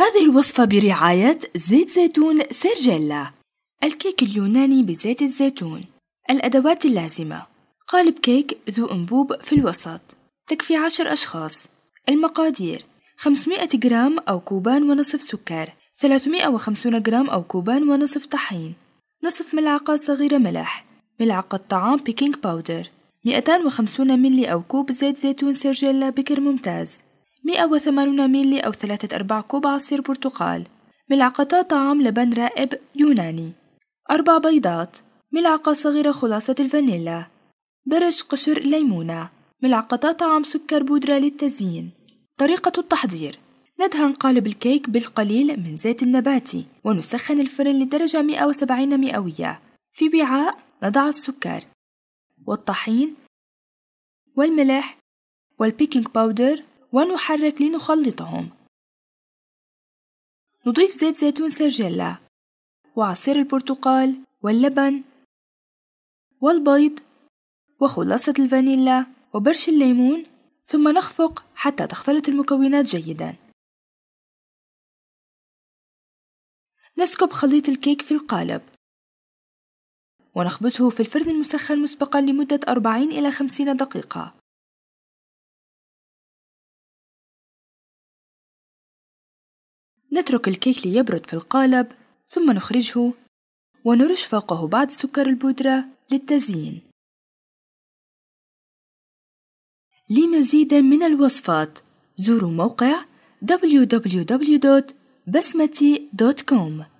هذه الوصفة برعاية زيت زيتون سيرجيلا الكيك اليوناني بزيت الزيتون الأدوات اللازمة قالب كيك ذو أنبوب في الوسط تكفي عشر أشخاص المقادير 500 جرام أو كوبان ونصف سكر 350 جرام أو كوبان ونصف طحين نصف ملعقة صغيرة ملح ملعقة طعام بيكنج باودر 250 ملي أو كوب زيت زيتون سرجيلا بكر ممتاز 180 ميلي أو ثلاثة أرباع كوب عصير برتقال ملعقتا طعام لبن رائب يوناني أربع بيضات ملعقة صغيرة خلاصة الفانيلا برش قشر ليمونة ملعقتا طعام سكر بودرة للتزيين طريقة التحضير ندهن قالب الكيك بالقليل من زيت النباتي ونسخن الفرن لدرجة 170 مئوية في وعاء نضع السكر والطحين والملح والبيكنج باودر ونحرك لنخلطهم نضيف زيت زيتون سرجلة وعصير البرتقال واللبن والبيض وخلاصة الفانيلا وبرش الليمون ثم نخفق حتى تختلط المكونات جيدا نسكب خليط الكيك في القالب ونخبزه في الفرن المسخن مسبقا لمدة 40 إلى 50 دقيقة نترك الكيك ليبرد في القالب ثم نخرجه ونرش فوقه بعض سكر البودرة للتزيين لمزيد من الوصفات زوروا موقع www.basmati.com